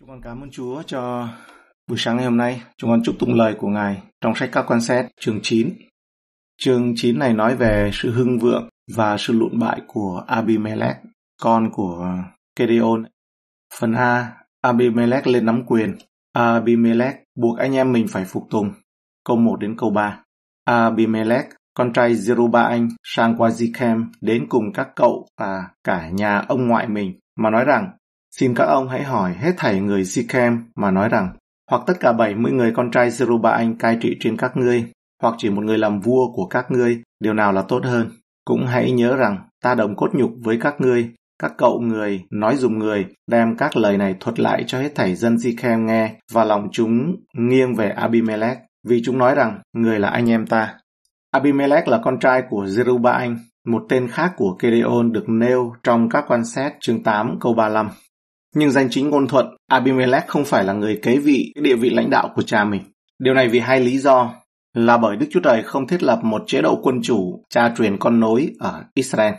Chúng con cảm ơn Chúa cho buổi sáng ngày hôm nay. Chúng con chúc tụng lời của Ngài trong sách các quan xét chương 9. Chương 9 này nói về sự hưng vượng và sự lụn bại của Abimelech, con của Gedeon. Phần A, Abimelech lên nắm quyền. Abimelech buộc anh em mình phải phục tùng. Câu 1 đến câu 3. Abimelech, con trai Zerubbabel sang qua Zikem đến cùng các cậu và cả nhà ông ngoại mình mà nói rằng Xin các ông hãy hỏi hết thảy người Sikhem mà nói rằng, hoặc tất cả bảy mươi người con trai Zeruba anh cai trị trên các ngươi, hoặc chỉ một người làm vua của các ngươi, điều nào là tốt hơn. Cũng hãy nhớ rằng, ta đồng cốt nhục với các ngươi, các cậu người nói dùng người đem các lời này thuật lại cho hết thảy dân Sikhem nghe và lòng chúng nghiêng về Abimelech vì chúng nói rằng người là anh em ta. Abimelech là con trai của Zerubbabel, một tên khác của Gedeon được nêu trong các quan sát chương 8 câu 35 nhưng danh chính ngôn thuận, Abimelech không phải là người kế vị địa vị lãnh đạo của cha mình. Điều này vì hai lý do là bởi Đức Chúa Trời không thiết lập một chế độ quân chủ cha truyền con nối ở Israel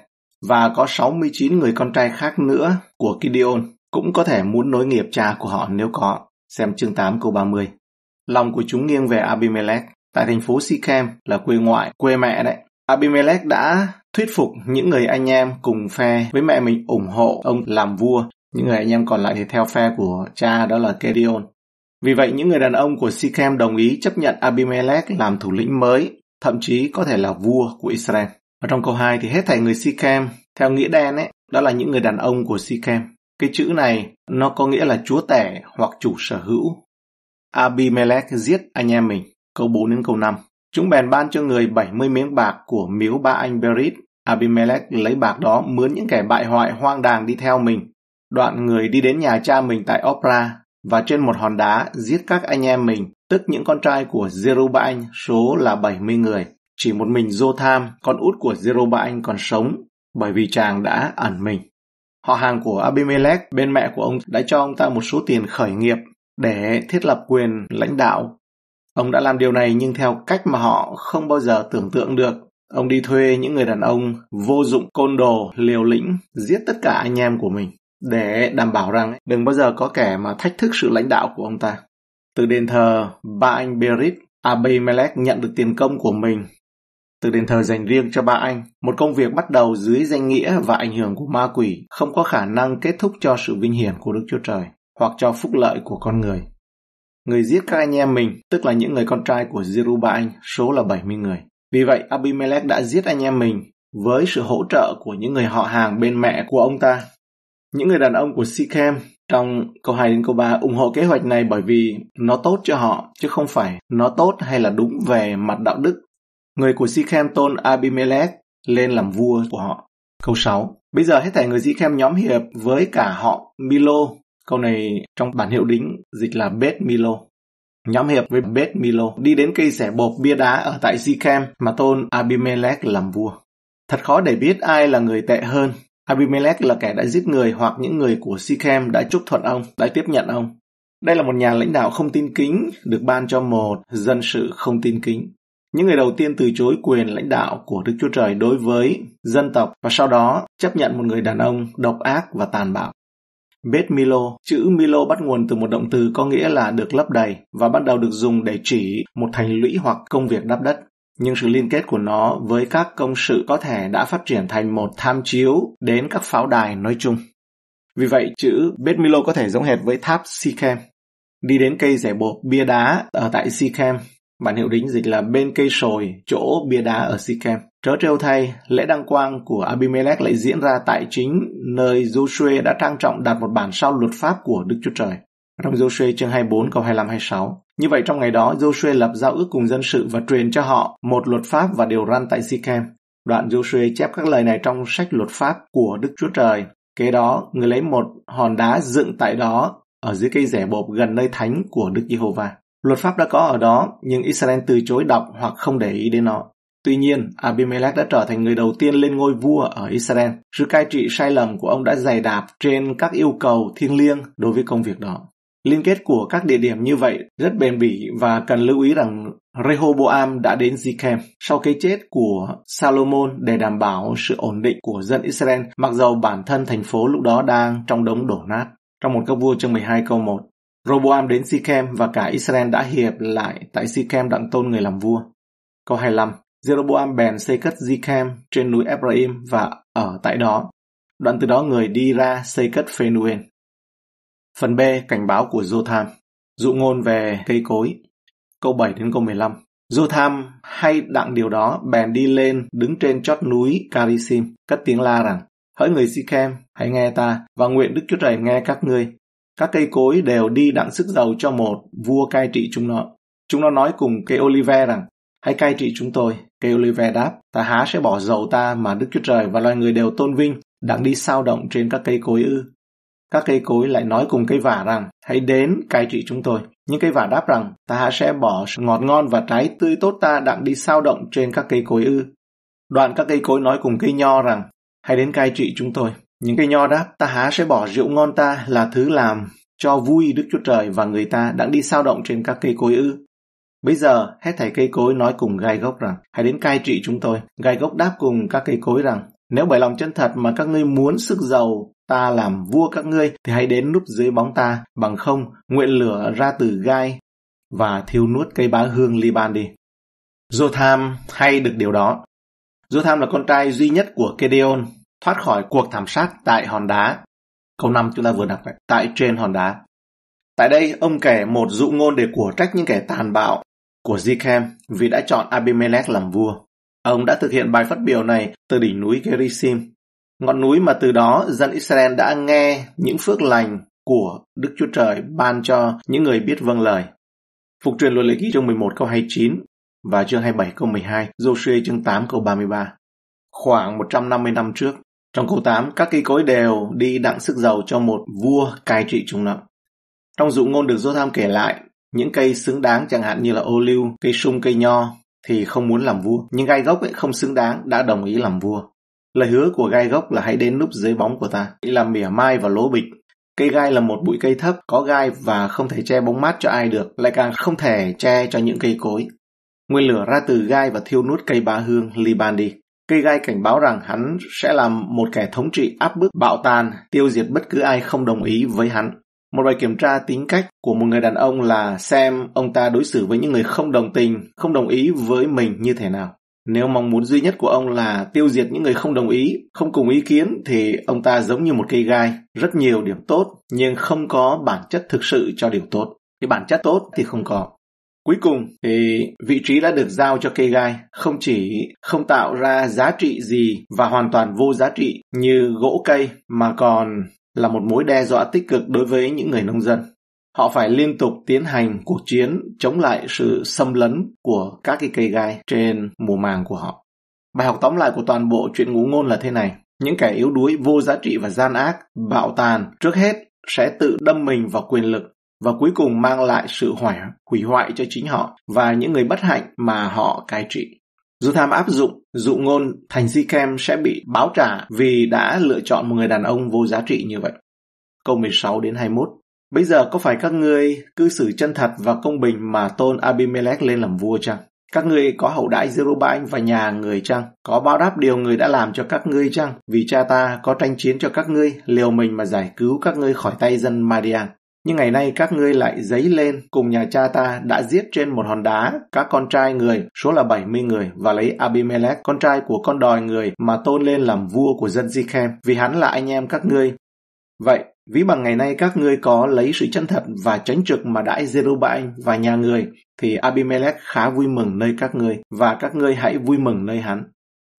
và có 69 người con trai khác nữa của Gideon cũng có thể muốn nối nghiệp cha của họ nếu có. Xem chương 8 câu 30. Lòng của chúng nghiêng về Abimelech tại thành phố Sikhem là quê ngoại, quê mẹ đấy. Abimelech đã thuyết phục những người anh em cùng phe với mẹ mình ủng hộ ông làm vua những người anh em còn lại thì theo phe của cha đó là Kedion. Vì vậy, những người đàn ông của Sichem đồng ý chấp nhận Abimelech làm thủ lĩnh mới, thậm chí có thể là vua của Israel. và trong câu 2 thì hết thảy người Sichem, theo nghĩa đen ấy, đó là những người đàn ông của Sichem. Cái chữ này nó có nghĩa là chúa tể hoặc chủ sở hữu. Abimelech giết anh em mình, câu 4 đến câu 5. Chúng bèn ban cho người 70 miếng bạc của miếu ba anh Berit. Abimelech lấy bạc đó mướn những kẻ bại hoại hoang đàng đi theo mình Đoạn người đi đến nhà cha mình tại Opera và trên một hòn đá giết các anh em mình, tức những con trai của Zerubbabel số là 70 người. Chỉ một mình Jotham, con út của Zerubbabel còn sống bởi vì chàng đã ẩn mình. Họ hàng của Abimelech bên mẹ của ông đã cho ông ta một số tiền khởi nghiệp để thiết lập quyền lãnh đạo. Ông đã làm điều này nhưng theo cách mà họ không bao giờ tưởng tượng được. Ông đi thuê những người đàn ông vô dụng côn đồ, liều lĩnh, giết tất cả anh em của mình để đảm bảo rằng đừng bao giờ có kẻ mà thách thức sự lãnh đạo của ông ta. Từ đền thờ ba anh Berit, Abimelech nhận được tiền công của mình. Từ đền thờ dành riêng cho ba anh, một công việc bắt đầu dưới danh nghĩa và ảnh hưởng của ma quỷ không có khả năng kết thúc cho sự vinh hiển của Đức Chúa Trời hoặc cho phúc lợi của con người. Người giết các anh em mình, tức là những người con trai của Anh số là 70 người. Vì vậy, Abimelech đã giết anh em mình với sự hỗ trợ của những người họ hàng bên mẹ của ông ta những người đàn ông của Sikhem trong câu 2 đến câu 3 ủng hộ kế hoạch này bởi vì nó tốt cho họ, chứ không phải nó tốt hay là đúng về mặt đạo đức. Người của Sikhem tôn Abimelech lên làm vua của họ. Câu 6. Bây giờ hết thảy người Sikhem nhóm hiệp với cả họ Milo. Câu này trong bản hiệu đính dịch là Bet Milo. Nhóm hiệp với Bet Milo đi đến cây rẻ bột bia đá ở tại Sikhem mà tôn Abimelech làm vua. Thật khó để biết ai là người tệ hơn, Abimelech là kẻ đã giết người hoặc những người của Sikhem đã chúc thuận ông, đã tiếp nhận ông. Đây là một nhà lãnh đạo không tin kính, được ban cho một dân sự không tin kính. Những người đầu tiên từ chối quyền lãnh đạo của Đức Chúa Trời đối với dân tộc và sau đó chấp nhận một người đàn ông độc ác và tàn bạo. Bết Milo, chữ Milo bắt nguồn từ một động từ có nghĩa là được lấp đầy và bắt đầu được dùng để chỉ một thành lũy hoặc công việc đắp đất nhưng sự liên kết của nó với các công sự có thể đã phát triển thành một tham chiếu đến các pháo đài nói chung. Vì vậy, chữ Bet Milo có thể giống hệt với tháp Sikhem. Đi đến cây rẻ bột bia đá ở tại Sikhem, bản hiệu đính dịch là bên cây sồi, chỗ bia đá ở Sikhem. Trớ trêu thay, lễ đăng quang của Abimelech lại diễn ra tại chính nơi Joshua đã trang trọng đặt một bản sao luật pháp của Đức Chúa Trời. Trong Joshua chương 24 câu 25 26. Như vậy trong ngày đó Joshua lập giao ước cùng dân sự và truyền cho họ một luật pháp và điều răn tại Sikhem. Đoạn Joshua chép các lời này trong sách luật pháp của Đức Chúa Trời. Kế đó, người lấy một hòn đá dựng tại đó ở dưới cây rẻ bộp gần nơi thánh của Đức Giê-hô-va. Luật pháp đã có ở đó, nhưng Israel từ chối đọc hoặc không để ý đến nó. Tuy nhiên, Abimelech đã trở thành người đầu tiên lên ngôi vua ở Israel. Sự cai trị sai lầm của ông đã dày đạp trên các yêu cầu thiêng liêng đối với công việc đó. Liên kết của các địa điểm như vậy rất bền bỉ và cần lưu ý rằng Rehoboam đã đến Zichem sau cái chết của Salomon để đảm bảo sự ổn định của dân Israel mặc dầu bản thân thành phố lúc đó đang trong đống đổ nát. Trong một các vua chương 12 câu 1, Roboam đến Sichem và cả Israel đã hiệp lại tại Sichem đặng tôn người làm vua. Câu 25, Jeroboam bèn xây cất Sichem trên núi Ephraim và ở tại đó. Đoạn từ đó người đi ra xây cất Phenuen Phần B cảnh báo của Jotham, dụ ngôn về cây cối, câu 7 đến câu 15. Jotham hay đặng điều đó bèn đi lên đứng trên chót núi Carisim, cất tiếng la rằng, hỡi người Sikhem, hãy nghe ta, và nguyện Đức Chúa Trời nghe các ngươi. Các cây cối đều đi đặng sức dầu cho một vua cai trị chúng nó. Chúng nó nói cùng cây Olive rằng, hãy cai trị chúng tôi. Cây Olive đáp, ta há sẽ bỏ dầu ta mà Đức Chúa Trời và loài người đều tôn vinh, đặng đi sao động trên các cây cối ư. Các cây cối lại nói cùng cây vả rằng, hãy đến cai trị chúng tôi. Những cây vả đáp rằng, ta sẽ bỏ ngọt ngon và trái tươi tốt ta đặng đi sao động trên các cây cối ư. Đoạn các cây cối nói cùng cây nho rằng, hãy đến cai trị chúng tôi. Những cây nho đáp, ta há sẽ bỏ rượu ngon ta là thứ làm cho vui Đức Chúa Trời và người ta đang đi sao động trên các cây cối ư. Bây giờ, hết thảy cây cối nói cùng gai gốc rằng, hãy đến cai trị chúng tôi. Gai gốc đáp cùng các cây cối rằng, nếu bởi lòng chân thật mà các ngươi muốn sức giàu ta làm vua các ngươi thì hãy đến núp dưới bóng ta, bằng không nguyện lửa ra từ gai và thiêu nuốt cây bá hương Liban đi. Jotham hay được điều đó. Jotham là con trai duy nhất của Gedeon thoát khỏi cuộc thảm sát tại hòn đá. Câu 5 chúng ta vừa đọc tại trên hòn đá. Tại đây, ông kể một dụ ngôn để của trách những kẻ tàn bạo của Zichem vì đã chọn Abimelech làm vua. Ông đã thực hiện bài phát biểu này từ đỉnh núi Gerizim, ngọn núi mà từ đó dân Israel đã nghe những phước lành của Đức Chúa Trời ban cho những người biết vâng lời. Phục truyền luật lệ ký chương 11 câu 29 và chương 27 câu 12, Joshua chương 8 câu 33. Khoảng 150 năm trước, trong câu 8, các cây cối đều đi đặng sức giàu cho một vua cai trị trung nợ. Trong dụ ngôn được Jotham kể lại, những cây xứng đáng chẳng hạn như là ô liu, cây sung, cây nho thì không muốn làm vua, nhưng gai gốc ấy không xứng đáng đã đồng ý làm vua. Lời hứa của gai gốc là hãy đến núp dưới bóng của ta, làm mỉa mai và lố bịch. Cây gai là một bụi cây thấp, có gai và không thể che bóng mát cho ai được, lại càng không thể che cho những cây cối. Nguyên lửa ra từ gai và thiêu nuốt cây bá hương Liban đi. Cây gai cảnh báo rằng hắn sẽ làm một kẻ thống trị áp bức bạo tàn, tiêu diệt bất cứ ai không đồng ý với hắn. Một bài kiểm tra tính cách của một người đàn ông là xem ông ta đối xử với những người không đồng tình, không đồng ý với mình như thế nào. Nếu mong muốn duy nhất của ông là tiêu diệt những người không đồng ý, không cùng ý kiến thì ông ta giống như một cây gai, rất nhiều điểm tốt nhưng không có bản chất thực sự cho điều tốt. Cái bản chất tốt thì không có. Cuối cùng thì vị trí đã được giao cho cây gai không chỉ không tạo ra giá trị gì và hoàn toàn vô giá trị như gỗ cây mà còn là một mối đe dọa tích cực đối với những người nông dân. Họ phải liên tục tiến hành cuộc chiến chống lại sự xâm lấn của các cái cây gai trên mùa màng của họ. Bài học tóm lại của toàn bộ chuyện ngũ ngôn là thế này. Những kẻ yếu đuối, vô giá trị và gian ác, bạo tàn, trước hết sẽ tự đâm mình vào quyền lực và cuối cùng mang lại sự hủy hoại cho chính họ và những người bất hạnh mà họ cai trị. Dù Tham áp dụng dụ ngôn Thành Si Kem sẽ bị báo trả vì đã lựa chọn một người đàn ông vô giá trị như vậy. Câu 16 đến 21 Bây giờ có phải các ngươi cư xử chân thật và công bình mà tôn Abimelech lên làm vua chăng? Các ngươi có hậu đãi Zerubbabel và nhà người chăng? Có báo đáp điều người đã làm cho các ngươi chăng? Vì cha ta có tranh chiến cho các ngươi, liều mình mà giải cứu các ngươi khỏi tay dân Madian. Nhưng ngày nay các ngươi lại dấy lên cùng nhà cha ta đã giết trên một hòn đá các con trai người, số là 70 người và lấy Abimelech, con trai của con đòi người mà tôn lên làm vua của dân Zichem vì hắn là anh em các ngươi. Vậy, ví bằng ngày nay các ngươi có lấy sự chân thật và tránh trực mà đãi Zerubbabel và nhà người, thì Abimelech khá vui mừng nơi các ngươi và các ngươi hãy vui mừng nơi hắn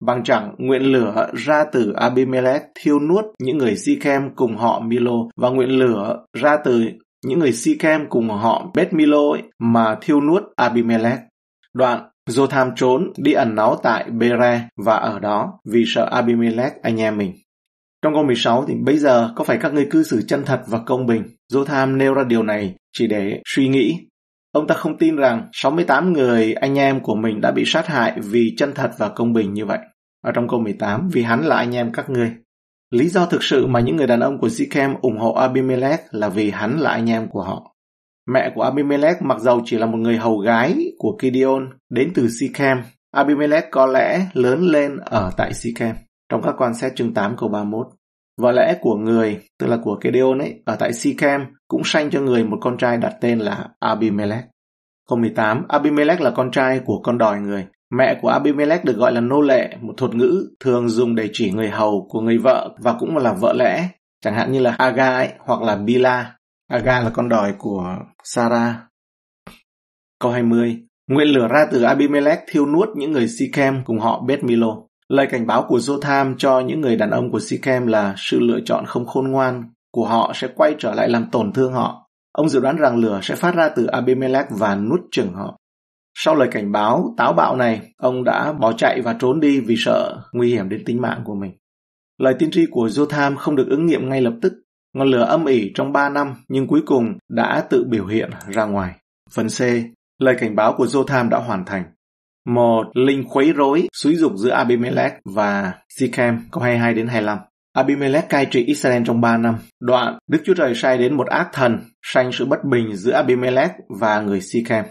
bằng chẳng nguyện lửa ra từ Abimelech thiêu nuốt những người Sichem cùng họ Milo và nguyện lửa ra từ những người Sichem cùng họ Bet Milo ấy, mà thiêu nuốt Abimelech. Đoạn Jotham trốn đi ẩn náu tại Bere và ở đó vì sợ Abimelech anh em mình. Trong câu 16 thì bây giờ có phải các ngươi cư xử chân thật và công bình? Jotham nêu ra điều này chỉ để suy nghĩ Ông ta không tin rằng 68 người anh em của mình đã bị sát hại vì chân thật và công bình như vậy. Ở trong câu 18, vì hắn là anh em các ngươi. Lý do thực sự mà những người đàn ông của Zikem ủng hộ Abimelech là vì hắn là anh em của họ. Mẹ của Abimelech mặc dầu chỉ là một người hầu gái của Kidion đến từ Sikhem. Abimelech có lẽ lớn lên ở tại Sikhem. Trong các quan xét chương 8 câu 31. Và lẽ của người, tức là của Gedeon ấy, ở tại Sikhem cũng sanh cho người một con trai đặt tên là Abimelech. Câu 18, Abimelech là con trai của con đòi người. Mẹ của Abimelech được gọi là nô lệ, một thuật ngữ thường dùng để chỉ người hầu của người vợ và cũng là vợ lẽ, chẳng hạn như là Aga ấy, hoặc là Bila. Aga là con đòi của Sarah. Câu 20, Nguyện lửa ra từ Abimelech thiêu nuốt những người Sikhem cùng họ Beth Milo. Lời cảnh báo của Jotham cho những người đàn ông của Sikhem là sự lựa chọn không khôn ngoan của họ sẽ quay trở lại làm tổn thương họ. Ông dự đoán rằng lửa sẽ phát ra từ Abimelech và nuốt chừng họ. Sau lời cảnh báo táo bạo này, ông đã bỏ chạy và trốn đi vì sợ nguy hiểm đến tính mạng của mình. Lời tiên tri của Jotham không được ứng nghiệm ngay lập tức. Ngọn lửa âm ỉ trong 3 năm nhưng cuối cùng đã tự biểu hiện ra ngoài. Phần C, lời cảnh báo của Jotham đã hoàn thành. Một linh khuấy rối, xúi dục giữa Abimelech và Sichem, câu 22 đến 25. Abimelech cai trị Israel trong 3 năm. Đoạn, Đức Chúa Trời sai đến một ác thần, sanh sự bất bình giữa Abimelech và người Sichem.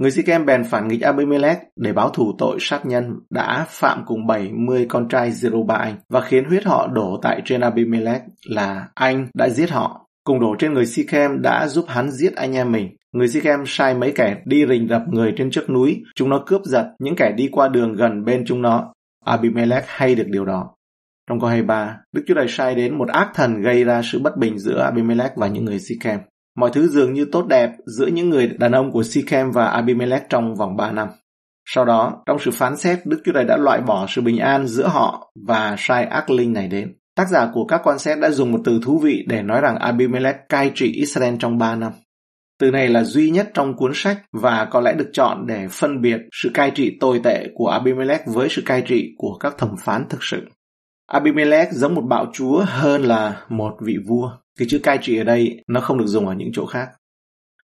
Người Sichem bèn phản nghịch Abimelech để báo thù tội sát nhân đã phạm cùng 70 con trai Zerubbabel và khiến huyết họ đổ tại trên Abimelech là anh đã giết họ. Cùng đổ trên người Sichem đã giúp hắn giết anh em mình. Người Sikhem sai mấy kẻ đi rình rập người trên trước núi, chúng nó cướp giật những kẻ đi qua đường gần bên chúng nó. Abimelech hay được điều đó. Trong câu 23, Đức Chúa Trời sai đến một ác thần gây ra sự bất bình giữa Abimelech và những người Sikhem. Mọi thứ dường như tốt đẹp giữa những người đàn ông của Sikhem và Abimelech trong vòng 3 năm. Sau đó, trong sự phán xét, Đức Chúa Trời đã loại bỏ sự bình an giữa họ và sai ác linh này đến. Tác giả của các quan xét đã dùng một từ thú vị để nói rằng Abimelech cai trị Israel trong 3 năm. Từ này là duy nhất trong cuốn sách và có lẽ được chọn để phân biệt sự cai trị tồi tệ của Abimelech với sự cai trị của các thẩm phán thực sự. Abimelech giống một bạo chúa hơn là một vị vua. Cái chữ cai trị ở đây nó không được dùng ở những chỗ khác.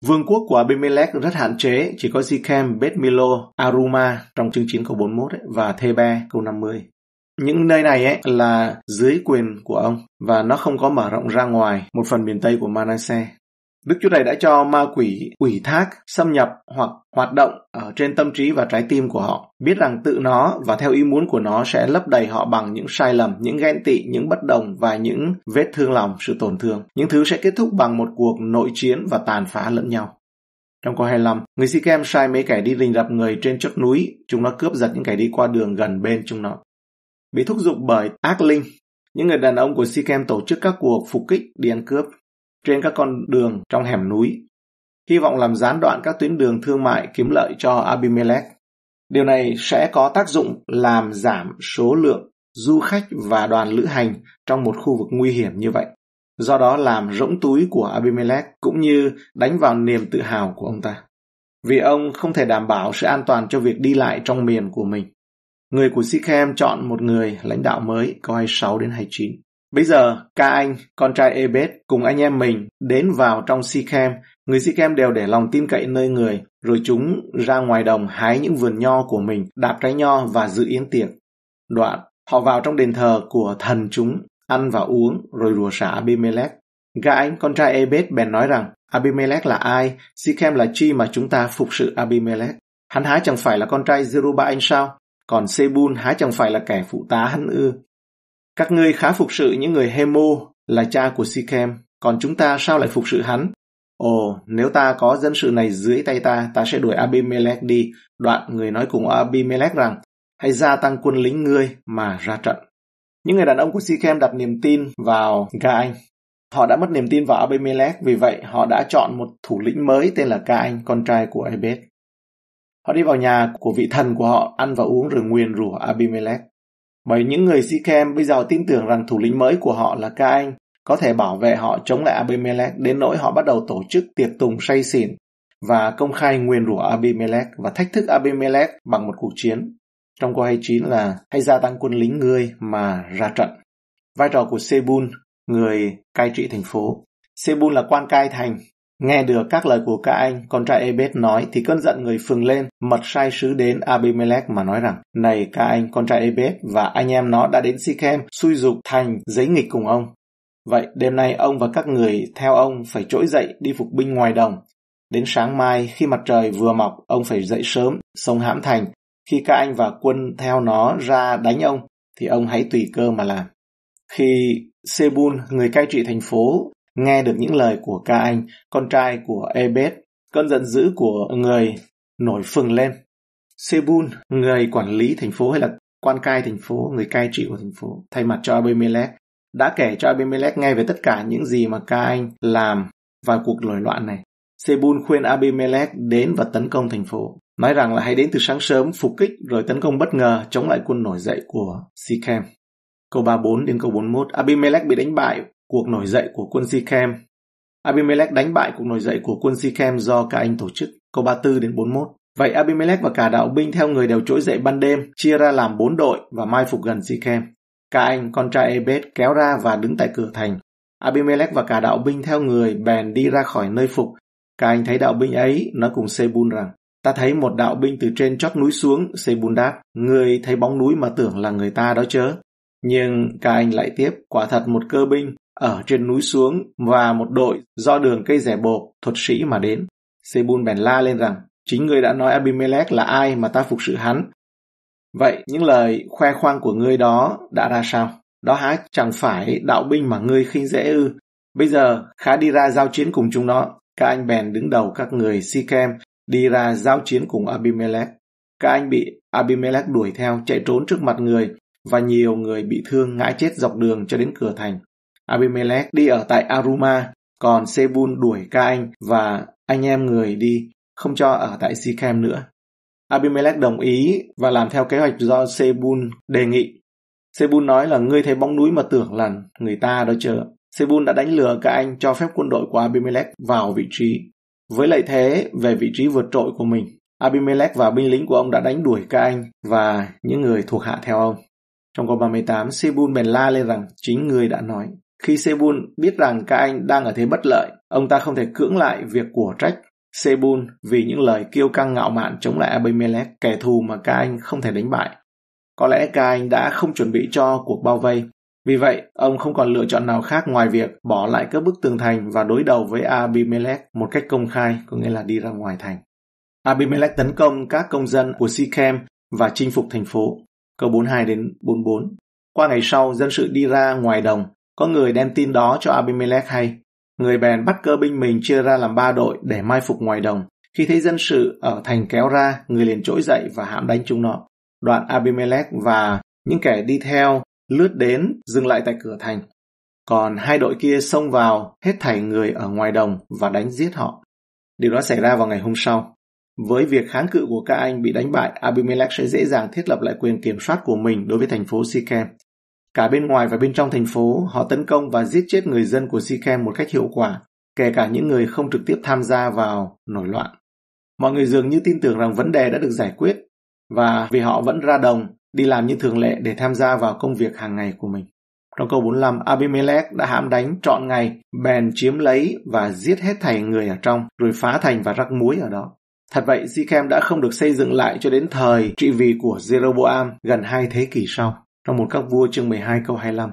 Vương quốc của Abimelech rất hạn chế, chỉ có Zichem, Bet Milo, Aruma trong chương 9 câu 41 ấy, và Thebe câu 50. Những nơi này ấy là dưới quyền của ông và nó không có mở rộng ra ngoài một phần miền Tây của Manasseh Đức Chúa Trời đã cho ma quỷ ủy thác, xâm nhập hoặc hoạt động ở trên tâm trí và trái tim của họ, biết rằng tự nó và theo ý muốn của nó sẽ lấp đầy họ bằng những sai lầm, những ghen tị, những bất đồng và những vết thương lòng, sự tổn thương. Những thứ sẽ kết thúc bằng một cuộc nội chiến và tàn phá lẫn nhau. Trong câu 25, người Si Sikem sai mấy kẻ đi rình rập người trên chót núi, chúng nó cướp giật những kẻ đi qua đường gần bên chúng nó. Bị thúc giục bởi ác linh, những người đàn ông của Sikem tổ chức các cuộc phục kích đi ăn cướp, trên các con đường trong hẻm núi, hy vọng làm gián đoạn các tuyến đường thương mại kiếm lợi cho Abimelech. Điều này sẽ có tác dụng làm giảm số lượng du khách và đoàn lữ hành trong một khu vực nguy hiểm như vậy, do đó làm rỗng túi của Abimelech cũng như đánh vào niềm tự hào của ông ta. Vì ông không thể đảm bảo sự an toàn cho việc đi lại trong miền của mình. Người của Sikhem chọn một người lãnh đạo mới có 26 đến 29. Bây giờ, ca anh, con trai Ebed cùng anh em mình đến vào trong Sikhem. Người Sikhem đều để lòng tin cậy nơi người, rồi chúng ra ngoài đồng hái những vườn nho của mình, đạp trái nho và dự yến tiệc. Đoạn, họ vào trong đền thờ của thần chúng, ăn và uống, rồi rủa xả Abimelech. Ga anh, con trai Ebed bèn nói rằng, Abimelech là ai? Sikhem là chi mà chúng ta phục sự Abimelech? Hắn há chẳng phải là con trai Zeruba anh sao? Còn Sebul há chẳng phải là kẻ phụ tá hắn ư? Các ngươi khá phục sự những người Hemo là cha của Sikhem, còn chúng ta sao lại phục sự hắn? Ồ, nếu ta có dân sự này dưới tay ta, ta sẽ đuổi Abimelech đi. Đoạn người nói cùng Abimelech rằng, hãy gia tăng quân lính ngươi mà ra trận. Những người đàn ông của Sikhem đặt niềm tin vào gai Họ đã mất niềm tin vào Abimelech, vì vậy họ đã chọn một thủ lĩnh mới tên là gai con trai của Ebed. Họ đi vào nhà của vị thần của họ ăn và uống rồi nguyền rủa Abimelech. Bởi những người Sikhem bây giờ tin tưởng rằng thủ lĩnh mới của họ là Ca Anh có thể bảo vệ họ chống lại Abimelech đến nỗi họ bắt đầu tổ chức tiệc tùng say xỉn và công khai nguyền rủa Abimelech và thách thức Abimelech bằng một cuộc chiến. Trong câu 29 là hãy gia tăng quân lính ngươi mà ra trận. Vai trò của Sebun người cai trị thành phố. Sebun là quan cai thành, Nghe được các lời của ca anh, con trai Ebed nói thì cơn giận người phừng lên, mật sai sứ đến Abimelech mà nói rằng, Này ca anh, con trai Ebed và anh em nó đã đến Sikhem, xui dục thành, giấy nghịch cùng ông. Vậy đêm nay ông và các người theo ông phải trỗi dậy đi phục binh ngoài đồng. Đến sáng mai khi mặt trời vừa mọc, ông phải dậy sớm, sông hãm thành. Khi ca anh và quân theo nó ra đánh ông, thì ông hãy tùy cơ mà làm. Khi Sebul, người cai trị thành phố, Nghe được những lời của ca anh, con trai của Ebed, cơn giận dữ của người nổi phừng lên. Sebun, người quản lý thành phố hay là quan cai thành phố, người cai trị của thành phố, thay mặt cho Abimelech, đã kể cho Abimelech nghe về tất cả những gì mà ca anh làm và cuộc nổi loạn này. Sebun khuyên Abimelech đến và tấn công thành phố, nói rằng là hãy đến từ sáng sớm phục kích rồi tấn công bất ngờ chống lại quân nổi dậy của Sikhem. Câu 34 đến câu 41, Abimelech bị đánh bại cuộc nổi dậy của quân Sikhem. Abimelech đánh bại cuộc nổi dậy của quân Sikhem do cả anh tổ chức, câu 34 đến 41. Vậy Abimelech và cả đạo binh theo người đều trỗi dậy ban đêm, chia ra làm bốn đội và mai phục gần Sikhem. Cả anh, con trai Ebed, kéo ra và đứng tại cửa thành. Abimelech và cả đạo binh theo người bèn đi ra khỏi nơi phục. Cả anh thấy đạo binh ấy, nó cùng Sebun rằng, ta thấy một đạo binh từ trên chót núi xuống, Sebun đáp, người thấy bóng núi mà tưởng là người ta đó chớ. Nhưng cả anh lại tiếp, quả thật một cơ binh, ở trên núi xuống và một đội do đường cây rẻ bột, thuật sĩ mà đến. Sebul bèn la lên rằng, chính người đã nói Abimelech là ai mà ta phục sự hắn. Vậy những lời khoe khoang của ngươi đó đã ra sao? Đó há chẳng phải đạo binh mà ngươi khinh dễ ư. Bây giờ khá đi ra giao chiến cùng chúng nó. Các anh bèn đứng đầu các người Sikem đi ra giao chiến cùng Abimelech. Các anh bị Abimelech đuổi theo chạy trốn trước mặt người và nhiều người bị thương ngã chết dọc đường cho đến cửa thành. Abimelech đi ở tại Aruma, còn Sebul đuổi ca anh và anh em người đi, không cho ở tại Sichem nữa. Abimelech đồng ý và làm theo kế hoạch do Sebul đề nghị. Sebul nói là ngươi thấy bóng núi mà tưởng là người ta đó chờ. Sebul đã đánh lừa các anh cho phép quân đội của Abimelech vào vị trí. Với lợi thế về vị trí vượt trội của mình, Abimelech và binh lính của ông đã đánh đuổi các anh và những người thuộc hạ theo ông. Trong câu 38, Sebul bèn la lên rằng chính người đã nói. Khi Sebun biết rằng các anh đang ở thế bất lợi, ông ta không thể cưỡng lại việc của trách Sebun vì những lời kiêu căng ngạo mạn chống lại Abimelech, kẻ thù mà các anh không thể đánh bại. Có lẽ các anh đã không chuẩn bị cho cuộc bao vây. Vì vậy, ông không còn lựa chọn nào khác ngoài việc bỏ lại các bức tường thành và đối đầu với Abimelech một cách công khai, có nghĩa là đi ra ngoài thành. Abimelech tấn công các công dân của Sikhem và chinh phục thành phố. Câu 42 đến 44. Qua ngày sau, dân sự đi ra ngoài đồng có người đem tin đó cho Abimelech hay. Người bèn bắt cơ binh mình chia ra làm ba đội để mai phục ngoài đồng. Khi thấy dân sự ở thành kéo ra, người liền trỗi dậy và hãm đánh chúng nó. Đoạn Abimelech và những kẻ đi theo lướt đến dừng lại tại cửa thành. Còn hai đội kia xông vào hết thảy người ở ngoài đồng và đánh giết họ. Điều đó xảy ra vào ngày hôm sau. Với việc kháng cự của các anh bị đánh bại, Abimelech sẽ dễ dàng thiết lập lại quyền kiểm soát của mình đối với thành phố Sikhem Cả bên ngoài và bên trong thành phố, họ tấn công và giết chết người dân của Sikhem một cách hiệu quả, kể cả những người không trực tiếp tham gia vào nổi loạn. Mọi người dường như tin tưởng rằng vấn đề đã được giải quyết và vì họ vẫn ra đồng, đi làm như thường lệ để tham gia vào công việc hàng ngày của mình. Trong câu 45, Abimelech đã hãm đánh trọn ngày, bèn chiếm lấy và giết hết thảy người ở trong, rồi phá thành và rắc muối ở đó. Thật vậy, Sikhem đã không được xây dựng lại cho đến thời trị vì của Jeroboam gần hai thế kỷ sau. Trong một các vua chương 12 câu 25.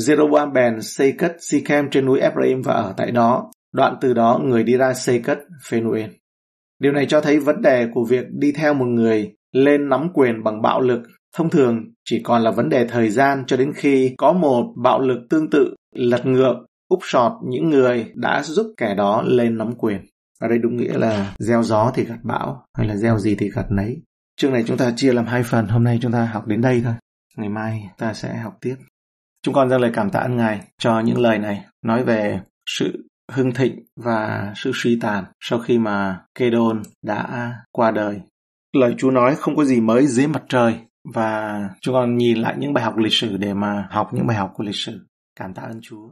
Jeroboam bèn xây cất Sichem trên núi Ephraim và ở tại đó. Đoạn từ đó người đi ra xây cất Phenuel. Điều này cho thấy vấn đề của việc đi theo một người lên nắm quyền bằng bạo lực thông thường chỉ còn là vấn đề thời gian cho đến khi có một bạo lực tương tự lật ngược úp sọt những người đã giúp kẻ đó lên nắm quyền ở đây đúng nghĩa là gieo gió thì gặt bão hay là gieo gì thì gặt nấy chương này chúng ta chia làm hai phần hôm nay chúng ta học đến đây thôi ngày mai ta sẽ học tiếp. Chúng con dâng lời cảm tạ ơn Ngài cho những lời này nói về sự hưng thịnh và sự suy tàn sau khi mà Kedon đã qua đời. Lời Chúa nói không có gì mới dưới mặt trời và chúng con nhìn lại những bài học lịch sử để mà học những bài học của lịch sử. Cảm tạ ơn Chúa.